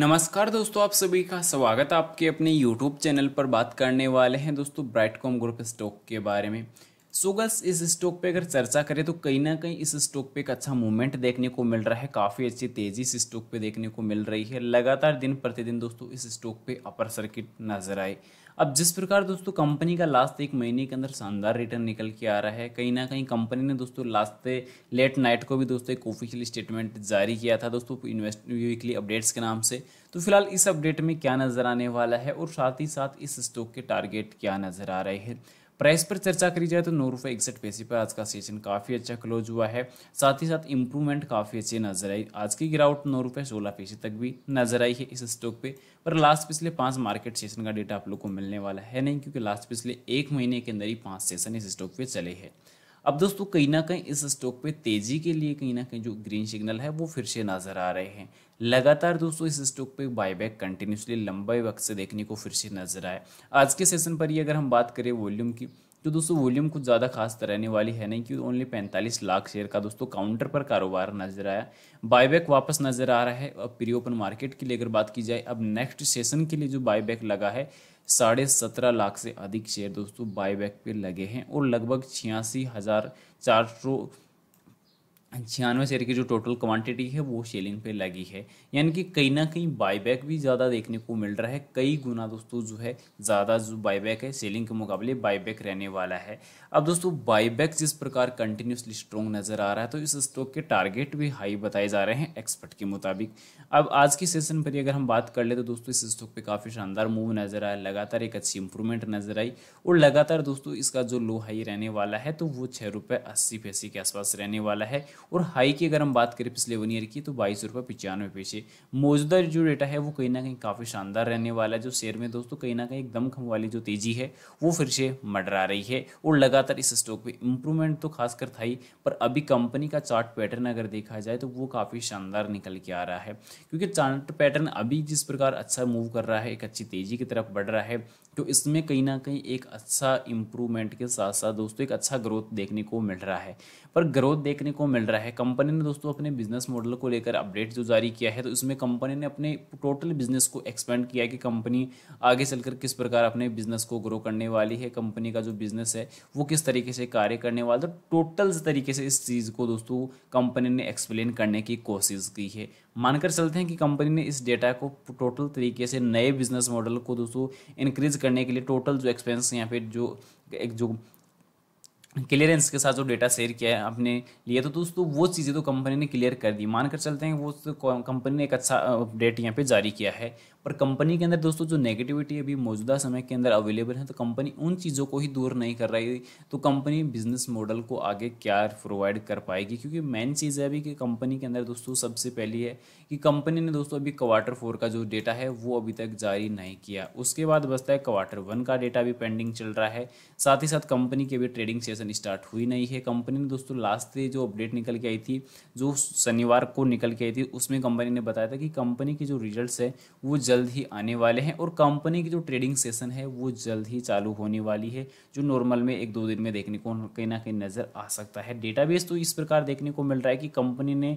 नमस्कार दोस्तों आप सभी का स्वागत है आपके अपने यूट्यूब चैनल पर बात करने वाले हैं दोस्तों ब्राइटकॉम ग्रुप स्टॉक के बारे में सोगस इस स्टॉक पे अगर चर्चा करें तो कहीं ना कहीं इस स्टॉक पे एक अच्छा मूवमेंट देखने को मिल रहा है काफ़ी अच्छी तेज़ी इस स्टॉक पे देखने को मिल रही है लगातार दिन प्रतिदिन दोस्तों इस स्टॉक पे अपर सर्किट नजर आए अब जिस प्रकार दोस्तों कंपनी का लास्ट एक महीने के अंदर शानदार रिटर्न निकल के आ रहा है कहीं ना कहीं कंपनी ने दोस्तों लास्ट लेट नाइट को भी दोस्तों एक ऑफिशियल स्टेटमेंट जारी किया था दोस्तों इन्वेस्ट वीकली अपडेट्स के नाम से तो फिलहाल इस अपडेट में क्या नज़र आने वाला है और साथ ही साथ इस स्टॉक के टारगेट क्या नज़र आ रहे हैं प्राइस पर चर्चा करी जाए तो नौ रुपये इकसठ पैसे पर आज का सेशन काफ़ी अच्छा क्लोज हुआ है साथ ही साथ इंप्रूवमेंट काफ़ी अच्छी नजर आई आज की गिरावट नौ रुपये सोलह पैसे तक भी नजर आई है इस स्टॉक पे पर लास्ट पिछले पांच मार्केट सेशन का डेटा आप लोग को मिलने वाला है नहीं क्योंकि लास्ट पिछले एक महीने के अंदर ही पाँच सेशन इस स्टॉक पर चले हैं अब दोस्तों कहीं ना कहीं इस स्टॉक पे तेजी के लिए कहीं ना कहीं जो ग्रीन सिग्नल है वो फिर से नजर आ रहे हैं लगातार दोस्तों इस स्टॉक पे बायबैक कंटिन्यूसली लंबे वक्त से देखने को फिर से नजर आए आज के सेशन पर ही अगर हम बात करें वॉल्यूम की तो दोस्तों वॉल्यूम कुछ ज़्यादा खास रहने वाली है नहीं क्योंकि ओनली 45 लाख शेयर का दोस्तों काउंटर पर कारोबार नजर आया बायबैक वापस नजर आ रहा है अब प्री ओपन मार्केट के लिए अगर बात की जाए अब नेक्स्ट सेशन के लिए जो बायबैक लगा है साढ़े सत्रह लाख से अधिक शेयर दोस्तों बायबैक पे लगे हैं और लगभग छियासी हज़ार चार सौ छियानवे शेयर की जो टोटल क्वांटिटी है वो सेलिंग पे लगी है यानी कि कहीं ना कहीं बायबैक भी ज़्यादा देखने को मिल रहा है कई गुना दोस्तों जो है ज़्यादा जो बायबैक है सेलिंग के मुकाबले बायबैक रहने वाला है अब दोस्तों बायबैक जिस प्रकार कंटिन्यूसली स्ट्रॉन्ग नज़र आ रहा है तो इस स्टॉक के टारगेट भी हाई बताए जा रहे हैं एक्सपर्ट के मुताबिक अब आज की सेशन पर अगर हम बात कर ले तो दोस्तों इस स्टॉक पर काफ़ी शानदार मूव नज़र आया लगातार एक अच्छी इंप्रूवमेंट नज़र आई और लगातार दोस्तों इसका जो लो हाई रहने वाला है तो वो छः रुपये अस्सी के आसपास रहने वाला है और हाई की अगर हम बात करें पिछले वन ईयर की तो बाईस रुपये पचानवे पैसे मौजूदा जो डेटा है वो कहीं ना कहीं काफ़ी शानदार रहने वाला है जो शेयर में दोस्तों कहीं ना कहीं एक दमखम वाली जो तेज़ी है वो फिर से मडरा रही है और लगातार इस स्टॉक पर इंप्रूवमेंट तो खासकर था ही पर अभी कंपनी का चार्ट पैटर्न अगर देखा जाए तो वो काफ़ी शानदार निकल के आ रहा है क्योंकि चार्ट पैटर्न अभी जिस प्रकार अच्छा मूव कर रहा है एक अच्छी तेज़ी की तरफ बढ़ रहा है तो इसमें कहीं ना कहीं एक अच्छा इंप्रूवमेंट के साथ साथ दोस्तों एक अच्छा ग्रोथ देखने को मिल रहा है पर ग्रोथ देखने को मिल रहा है कंपनी ने दोस्तों अपने बिजनेस मॉडल को लेकर अपडेट जो जारी किया है तो इसमें कंपनी ने अपने टोटल बिजनेस को एक्सपेंड किया है कि कंपनी आगे चलकर किस प्रकार अपने बिजनेस को ग्रो करने वाली है कंपनी का जो बिजनेस है वो किस तरीके से कार्य करने वाला तो टोटल तरीके से इस चीज़ को दोस्तों कंपनी ने एक्सप्लेन करने की कोशिश की है मानकर चलते हैं कि कंपनी ने इस डेटा को टोटल तरीके से नए बिजनेस मॉडल को दोस्तों इंक्रीज करने के लिए टोटल जो एक्सपेंस यहाँ पे जो एक जो क्लियरेंस के साथ जो डेटा शेयर किया है अपने लिए तो दोस्तों वो चीज़ें तो कंपनी ने क्लियर कर दी मानकर चलते हैं वो तो कंपनी ने एक अच्छा अपडेट यहाँ पे जारी किया है और कंपनी के अंदर दोस्तों जो नेगेटिविटी अभी मौजूदा समय के अंदर अवेलेबल है तो कंपनी उन चीज़ों को ही दूर नहीं कर रही तो कंपनी बिजनेस मॉडल को आगे क्या प्रोवाइड कर पाएगी क्योंकि मेन चीज़ है अभी कि कंपनी के अंदर दोस्तों सबसे पहली है कि कंपनी ने दोस्तों अभी क्वार्टर फोर का जो डेटा है वो अभी तक जारी नहीं किया उसके बाद बचता है क्वार्टर वन का डेटा भी पेंडिंग चल रहा है साथ ही साथ कंपनी की अभी ट्रेडिंग सेशन स्टार्ट हुई नहीं है कंपनी ने दोस्तों लास्ट जो अपडेट निकल के आई थी जो शनिवार को निकल के आई थी उसमें कंपनी ने बताया था कि कंपनी के जो रिजल्ट है वो जल्द जल्द ही आने वाले हैं और कंपनी की जो ट्रेडिंग सेशन है वो जल्द ही चालू होने वाली है जो नॉर्मल में एक दो दिन में देखने को कहीं ना कहीं नज़र आ सकता है डेटाबेस तो इस प्रकार देखने को मिल रहा है कि कंपनी ने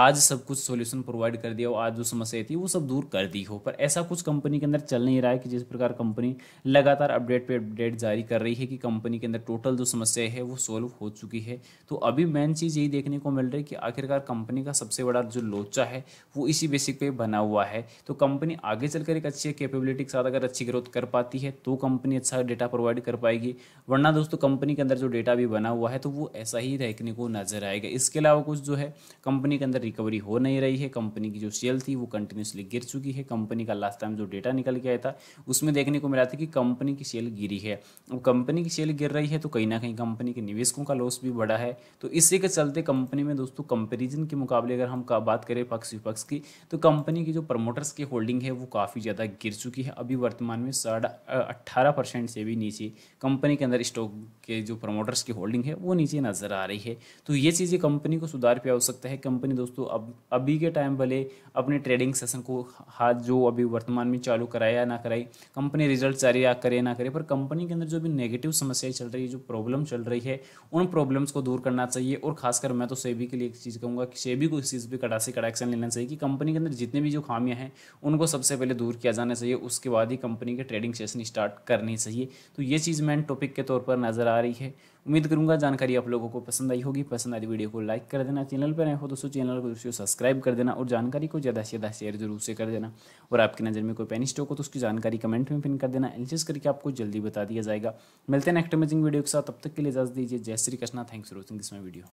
आज सब कुछ सोल्यूशन प्रोवाइड कर दिया हो आज जो समस्या थी वो सब दूर कर दी हो पर ऐसा कुछ कंपनी के अंदर चल नहीं रहा है कि जिस प्रकार कंपनी लगातार अपडेट पे अपडेट जारी कर रही है कि कंपनी के अंदर टोटल जो समस्या है वो सोल्व हो चुकी है तो अभी मेन चीज़ यही देखने को मिल रही है कि आखिरकार कंपनी का सबसे बड़ा जो लोचा है वो इसी बेसिक पे बना हुआ है तो कंपनी आगे चलकर एक अच्छी कैपेबिलिटी के साथ अगर अच्छी ग्रोथ कर पाती है तो कंपनी अच्छा डेटा प्रोवाइड कर पाएगी वरना दोस्तों कंपनी के अंदर जो डेटा भी बना हुआ है तो वो ऐसा ही देखने को नजर आएगा इसके अलावा कुछ जो है कंपनी के अंदर रिकवरी हो नहीं रही है कंपनी की जो सेल थी वो कंटिन्यूसली गिर चुकी है कंपनी का लास्ट टाइम जो डेटा निकल के आया था उसमें देखने को मिला था कि कंपनी की सेल गिरी है अब कंपनी की सेल गिर रही है तो कहीं ना कहीं कंपनी के निवेशकों का लॉस भी बढ़ा है तो इसी के चलते कंपनी में दोस्तों कंपेरिजन के मुकाबले अगर हम बात करें पक्ष विपक्ष की तो कंपनी की जो प्रमोटर्स की होल्डिंग है वो काफ़ी ज़्यादा गिर चुकी है अभी वर्तमान में साढ़ा अट्ठारह परसेंट से भी नीचे कंपनी के अंदर स्टॉक के जो प्रमोटर्स की होल्डिंग है वो नीचे नज़र आ रही है तो ये चीज़ें कंपनी को सुधार हो सकता है कंपनी दोस्तों अब अभी के टाइम भले अपने ट्रेडिंग सेशन को हाथ जो अभी वर्तमान में चालू कराए या ना कराए कंपनी रिजल्ट जारी करे ना करे पर कंपनी के अंदर जो भी नेगेटिव समस्याएं चल रही है जो प्रॉब्लम चल रही है उन प्रॉब्लम्स को दूर करना चाहिए और खासकर मैं तो सेबी के लिए एक चीज़ कहूँगा कि सेबी को इस चीज़ पर कड़ासी कड़ा एक्शन लेना चाहिए कि कंपनी के अंदर जितने भी जो खामियाँ हैं उनको सबसे सबसे पहले दूर किया जाना चाहिए उसके बाद ही कंपनी के ट्रेडिंग सेशन स्टार्ट करनी चाहिए तो ये चीज़ मेन टॉपिक के तौर पर नज़र आ रही है उम्मीद करूंगा जानकारी आप लोगों को पसंद आई होगी पसंद आई वीडियो को लाइक कर देना चैनल पर नए हो दोस्तों चैनल को दोस्तों सब्सक्राइब कर देना और जानकारी को ज़्यादा से ज़्यादा शेयर जरूर से कर देना और आपकी नज़र में कोई पेनी स्टॉक हो तो उसकी जानकारी कमेंट में पिन कर देना एनालिसिस करके आपको जल्दी बता दिया जाएगा मिलते हैं नेक्स्ट अमेजिंग वीडियो के साथ तब तक के लिए इजाजत दीजिए जय Shri Krishna thanks for watching this my video